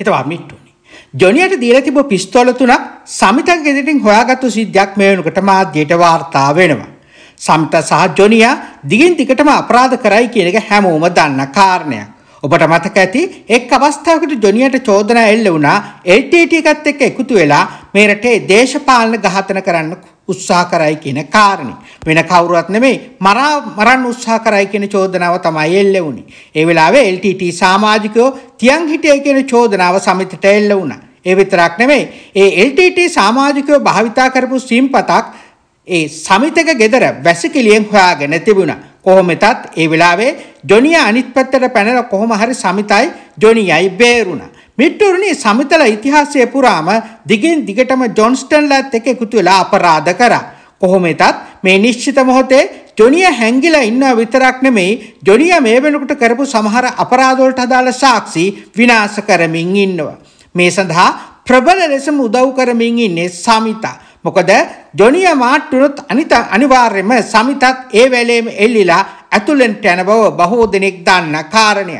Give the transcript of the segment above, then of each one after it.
හිතවා මිට්ටුනි. ජොනියට දීලා තිබූ පිස්තෝල තුනක් සමිතගේ ගෙදරින් හොයාගත්තු සිද්ධියක් මේ වෙනකොට මාධ්‍යයට වාර්තා වෙනවා. සමිත සහ ජොනියා දිගින් දිගටම අපරාධ කරයි කියන එක හැමෝම දන්න කාරණයක්. ඔබට මතක ඇති එක් අවස්ථාවකට ජොනියට චෝදනා එල්ල වුණා LTT එකත් එක්ක එකතු වෙලා මේ රටේ දේශපාලන ඝාතන කරන්න උත්සාහ කරයි කියන කාරණේ. වෙන කවුරුවත් නෙමෙයි මරා මරන්න උත්සාහ කරයි කියන චෝදනාව තමයි එල්ල වුණේ. ඒ වෙලාවේ LTT සමාජිකයෝ තියන් හිටියේ කියන චෝදනාව සමිතිට එල්ල වුණා. ඒ විතරක් නෙමෙයි ඒ LTT සමාජිකයෝ භාවිතා කරපු සීම්පතක් ඒ සමිතක ගෙදර වැසිකිළියෙන් හොයාගෙන තිබුණා. කොහොමතත් ඒ වෙලාවේ ජොනිය අනිත් පැත්තට පැනලා කොහොම හරි සමිතයි ජොනියයි බේරුණා. මිට්ටුරුනි සමිතලා ඉතිහාසයේ පුරාම දිගින් දිගටම ජොන්ස්ටන්ලාත් එක්ක එකතු වෙලා අපරාධ කරා. කොහොමෙතත් මේ නිශ්චිත මොහොතේ ජොනිය හැංගිලා ඉන්නවා විතරක් නෙමෙයි ජොනිය මේ වෙනකොට කරපු සමහර අපරාධවලට අදාළ සාක්ෂි විනාශ කරමින් ඉන්නවා. මේ සඳහා ප්‍රබල ලෙසම උදව් කරමින් ඉන්නේ සමිතා. මොකද ජොනිය මාට්ටුනුත් අනිත අනිවාර්යයෙන්ම සමිතත් ඒ වෙලේම එල්ලිලා ඇතුළෙන්ට යන බව බොහෝ දෙනෙක් දන්න කාරණය.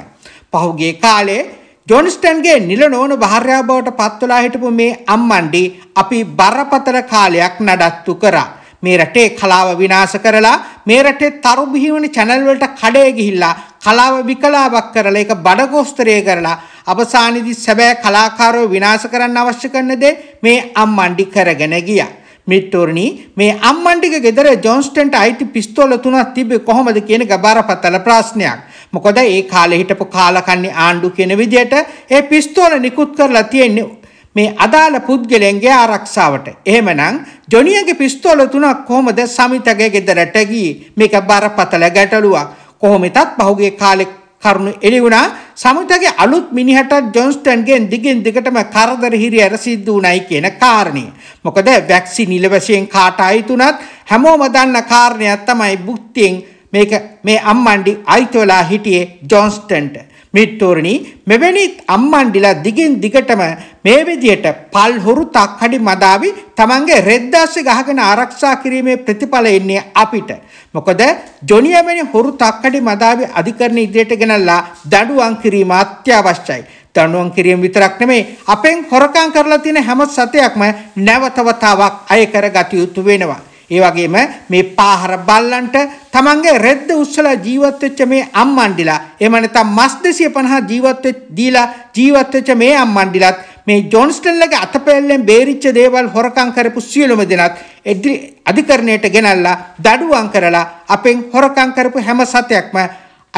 පහුගිය කාලේ ජොන්ස්ටන්ගේ නිල නොවන භාර්යාව බවට පත්වලා හිටපු මේ අම්මන්ඩි අපි බරපතල කාලයක් නඩත්තු කරා. මේ රටේ කලාව විනාශ කරලා මේ රටේ තරු බිහිවන channel වලට කඩේ ගිහිල්ලා කලාව විකලාවක් කරලා ඒක බඩගෝස්තරය කරලා අවසානයේදී සැබෑ කලාකාරෝ විනාශ කරන්න අවශ්‍ය කරන දේ මේ අම්මණ්ඩි කරගෙන ගියා. මිට්ටෝරණී මේ අම්මණ්ඩික ගෙදර ජොන්ස්ටන්ට අයිති පිස්තෝල තුනක් තිබේ කොහොමද කියන ගබාරපතල ප්‍රශ්නයක්. මොකද ඒ කාලේ හිටපු කාලකන්ණි ආණ්ඩු කියන විදියට ඒ පිස්තෝල නිකුත් කරලා තියෙන්නේ මේ අදාළ පුද්ගලයන්ගේ ආරක්ෂාවට. එහෙමනම් ජොනියගේ පිස්තෝල තුනක් කොහොමද සමිතගේ ගෙදරට ගියේ? මේක බරපතල ගැටලුවක්. කොහොමෙතත් පහුගේ කාලෙ කරුණු එළිවුණා සමුතගේ අලුත් මිනිහට ජොන්ස්ටන්ගෙන් දිගින් දිගටම කරදර හිරි ඇර සිද්ධ වුණයි කියන කාරණය. මොකද වැක්සි නිල වශයෙන් කාට අයිතුනත් හැමෝම දන්න කාරණයක් තමයි බුක්තියෙන් මේක මේ අම්මණ්ඩි අයිති වෙලා හිටියේ ජොන්ස්ටන්ට. මිත්‍රෝරණි මෙවැනි අම්මන්ඩිලා දිගින් දිගටම මේ විදියට පල් හොරු තක්කඩි මදාවි තමන්ගේ රෙද්දාස්ස ගහගෙන ආරක්ෂා කිරීමේ ප්‍රතිඵල එන්නේ අපිට. මොකද ජොනියමනි හොරු තක්කඩි මදාවි අධිකරණ ඉදිරියට ගෙනල්ලා දඬුවම් කිරීම අත්‍යවශ්‍යයි. දඬුවම් කිරීම විතරක් නෙමෙයි අපෙන් හොරකම් කරලා තියෙන හැම සතයක්ම නැවතවතාවක් අය කරගatiya යුතු වෙනවා. ඒ වගේම මේ පාහර බල්ලන්ට තමන්ගේ රෙද්ද උස්සලා ජීවත් වෙච්ච මේ අම්මන්ඩිලා එහෙම නැත්නම් මස් 250 ජීවත් දීලා ජීවත් වෙච්ච මේ අම්මන්ඩිලත් මේ ජොන්ස්ටන්ලගේ අතපැල්ලෙන් බේරිච්ච දේවල් හොරකම් කරපු සියලුම දෙනත් එදිරි අධිකරණයට ගෙනල්ලා දඩුවම් කරලා අපෙන් හොරකම් කරපු හැම සතයක්ම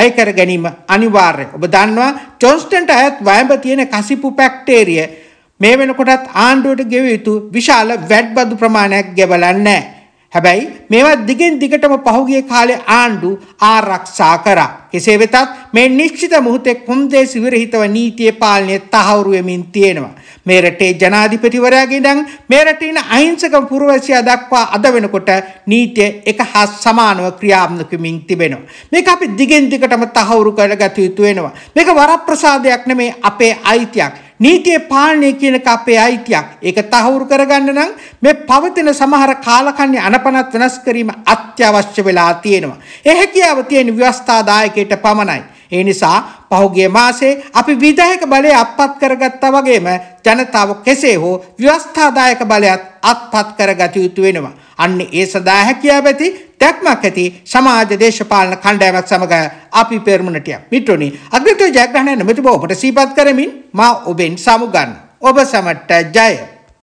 අය කර ගැනීම අනිවාර්යයි. ඔබ දන්නවා ජොන්ස්ටන්ට අයත් වයඹ තියෙන කසිපු බැක්ටීරිය මේ වෙනකොටත් ආණ්ඩුවට ගෙවිය යුතු විශාල වැඩබදු ප්‍රමාණයක් ගෙවලා නැහැ. හැබැයි මේවත් දිගින් දිගටම පහුගිය කාලේ ආණ්ඩු ආරක්ෂා කරා. කෙසේ වෙතත් මේ නිශ්චිත මොහොතේ කොන්දේසි විරහිතව නීතියේ පාලනය තහවුරු වෙමින් තියෙනවා. මේ රටේ ජනාධිපතිවරයාගේ ඉඳන් මේ රටේ ඉන අහිංසක පුරවැසියා දක්වා අද වෙනකොට නීතිය එක හා සමානව ක්‍රියාත්මක වෙමින් තිබෙනවා. මේක අපි දිගින් දිගටම තහවුරු කරගත යුතු වෙනවා. මේක වරප්‍රසාදයක් නෙමේ අපේ අයිතියක්. නීතිය පාලනය කියන එක අපේ අයිතියක්. ඒක තහවුරු කරගන්න නම් මේ පවතින සමහර කාලකන්‍ය අනපනත් වෙනස් කිරීම අත්‍යවශ්‍ය වෙලා තියෙනවා. ඒ හැකියාව තියෙන ව්‍යවස්ථාදායකයට පමණයි. ඒ නිසා පහුගිය මාසේ අපි විධායක බලය අත්පත් කරගත්තා වගේම ජනතාව කෙසේ හෝ ව්‍යවස්ථාදායක බලයත් අත්පත් කරගත යුතු වෙනවා. අන්න ඒ සඳහා හැකියාව ඇති දැක්මක් ඇති සමාජ දේශපාලන කණ්ඩායමක් සමග අපි පෙරමුණටිය. මිත්‍රනි, අග්‍රත ජයග්‍රහණය නිමිතිව ඔබට සීපත් කරමින් මා ඔබෙන් සමුගන්න. ඔබ සමට ජය.